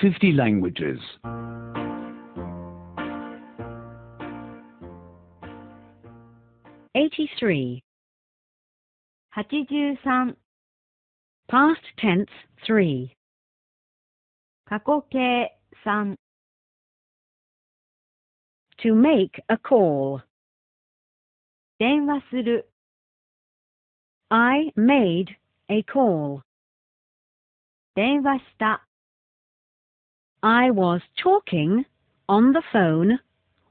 50 languages. Eighty-three. 83 past tense 3過去形 to make a call 電話する I made a call 電話した I was talking on the phone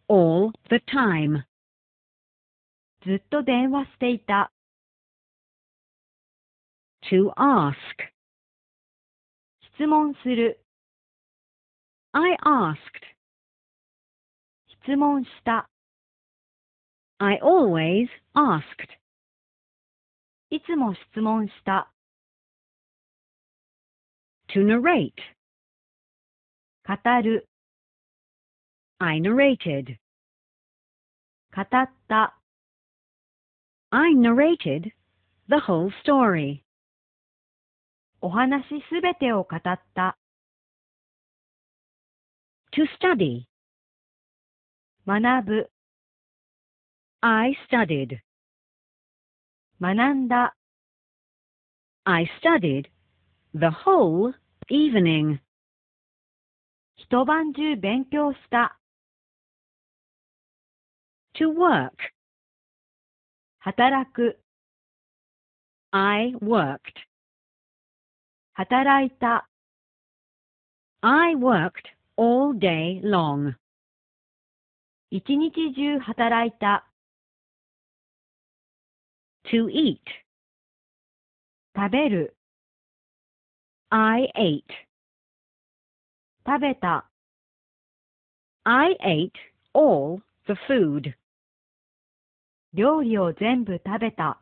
all the time. ずっと電話していた。to ask 質問する。I asked 質問した。I always asked いつも質問した。to narrate 語る I narrated 語った I narrated the whole story お話すべてを語った to study 学ぶ I studied 学んだ I studied the whole evening 一晩中勉強した。to work 働く I worked 働いた I worked all day long 一日中働いた to eat 食べる I ate 食べた。I ate all the food. 料理を全部食べた。